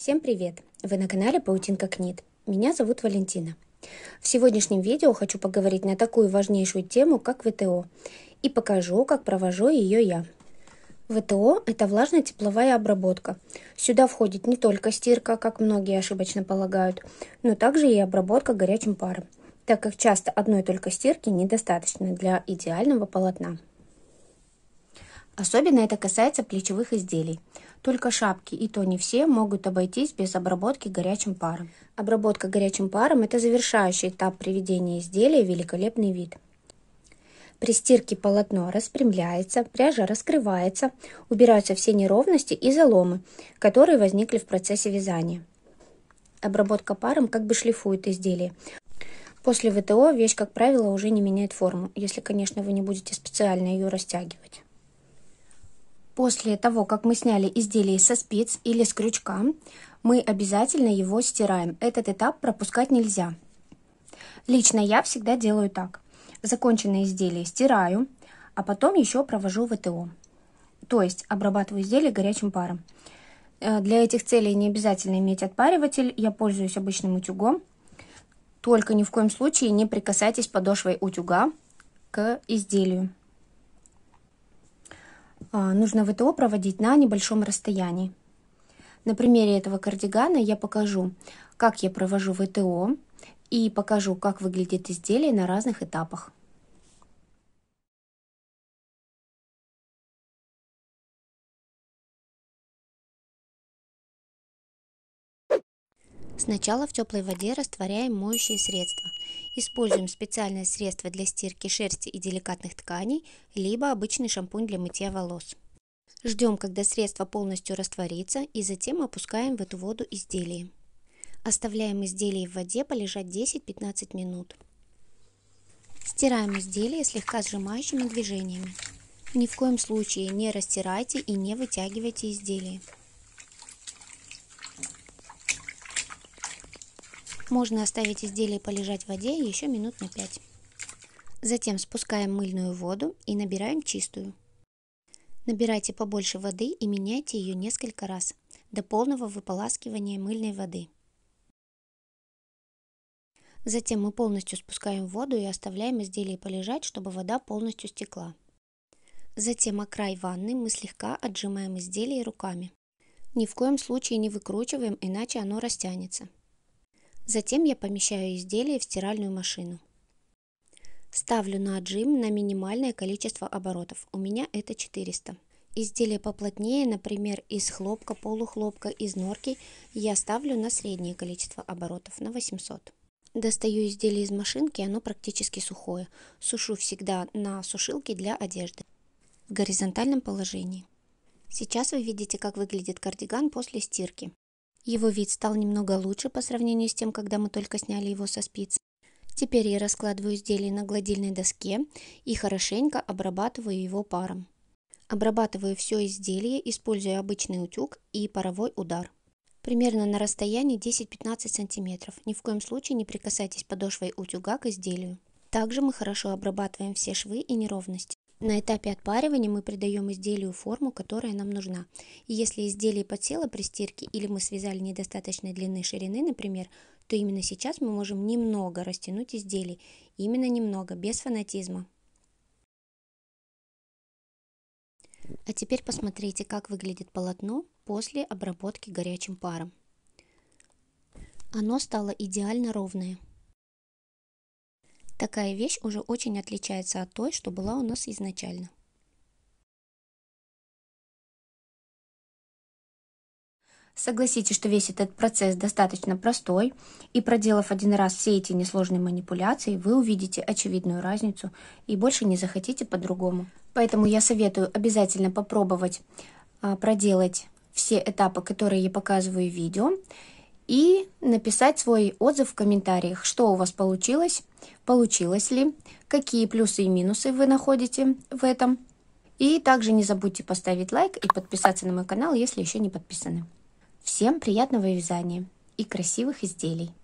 Всем привет! Вы на канале Паутинка Книт. Меня зовут Валентина. В сегодняшнем видео хочу поговорить на такую важнейшую тему, как ВТО, и покажу, как провожу ее я. ВТО – это влажно-тепловая обработка. Сюда входит не только стирка, как многие ошибочно полагают, но также и обработка горячим паром, так как часто одной только стирки недостаточно для идеального полотна. Особенно это касается плечевых изделий – только шапки, и то не все, могут обойтись без обработки горячим паром. Обработка горячим паром – это завершающий этап приведения изделия в великолепный вид. При стирке полотно распрямляется, пряжа раскрывается, убираются все неровности и заломы, которые возникли в процессе вязания. Обработка паром как бы шлифует изделие. После ВТО вещь, как правило, уже не меняет форму, если, конечно, вы не будете специально ее растягивать. После того, как мы сняли изделие со спиц или с крючка, мы обязательно его стираем. Этот этап пропускать нельзя. Лично я всегда делаю так. Законченное изделие стираю, а потом еще провожу ВТО. То есть обрабатываю изделие горячим паром. Э, для этих целей не обязательно иметь отпариватель. Я пользуюсь обычным утюгом. Только ни в коем случае не прикасайтесь подошвой утюга к изделию. А, нужно ВТО проводить на небольшом расстоянии. На примере этого кардигана я покажу, как я провожу ВТО и покажу, как выглядит изделие на разных этапах. Сначала в теплой воде растворяем моющее средство. Используем специальное средство для стирки шерсти и деликатных тканей, либо обычный шампунь для мытья волос. Ждем, когда средство полностью растворится, и затем опускаем в эту воду изделие. Оставляем изделие в воде полежать 10-15 минут. Стираем изделие слегка сжимающими движениями. Ни в коем случае не растирайте и не вытягивайте изделие. Можно оставить изделие полежать в воде еще минут на 5. Затем спускаем мыльную воду и набираем чистую. Набирайте побольше воды и меняйте ее несколько раз до полного выполаскивания мыльной воды. Затем мы полностью спускаем воду и оставляем изделие полежать, чтобы вода полностью стекла. Затем о край ванны мы слегка отжимаем изделие руками. Ни в коем случае не выкручиваем, иначе оно растянется. Затем я помещаю изделие в стиральную машину. Ставлю на отжим на минимальное количество оборотов, у меня это 400. Изделие поплотнее, например, из хлопка, полухлопка, из норки, я ставлю на среднее количество оборотов, на 800. Достаю изделие из машинки, оно практически сухое. Сушу всегда на сушилке для одежды. В горизонтальном положении. Сейчас вы видите, как выглядит кардиган после стирки. Его вид стал немного лучше по сравнению с тем, когда мы только сняли его со спиц. Теперь я раскладываю изделие на гладильной доске и хорошенько обрабатываю его паром. Обрабатываю все изделие, используя обычный утюг и паровой удар. Примерно на расстоянии 10-15 см. Ни в коем случае не прикасайтесь подошвой утюга к изделию. Также мы хорошо обрабатываем все швы и неровности. На этапе отпаривания мы придаем изделию форму, которая нам нужна. И если изделие подсело при стирке или мы связали недостаточной длины ширины, например, то именно сейчас мы можем немного растянуть изделие. Именно немного, без фанатизма. А теперь посмотрите, как выглядит полотно после обработки горячим паром. Оно стало идеально ровное. Такая вещь уже очень отличается от той, что была у нас изначально. Согласитесь, что весь этот процесс достаточно простой, и проделав один раз все эти несложные манипуляции, вы увидите очевидную разницу и больше не захотите по-другому. Поэтому я советую обязательно попробовать а, проделать все этапы, которые я показываю в видео, и написать свой отзыв в комментариях, что у вас получилось, получилось ли, какие плюсы и минусы вы находите в этом. И также не забудьте поставить лайк и подписаться на мой канал, если еще не подписаны. Всем приятного вязания и красивых изделий!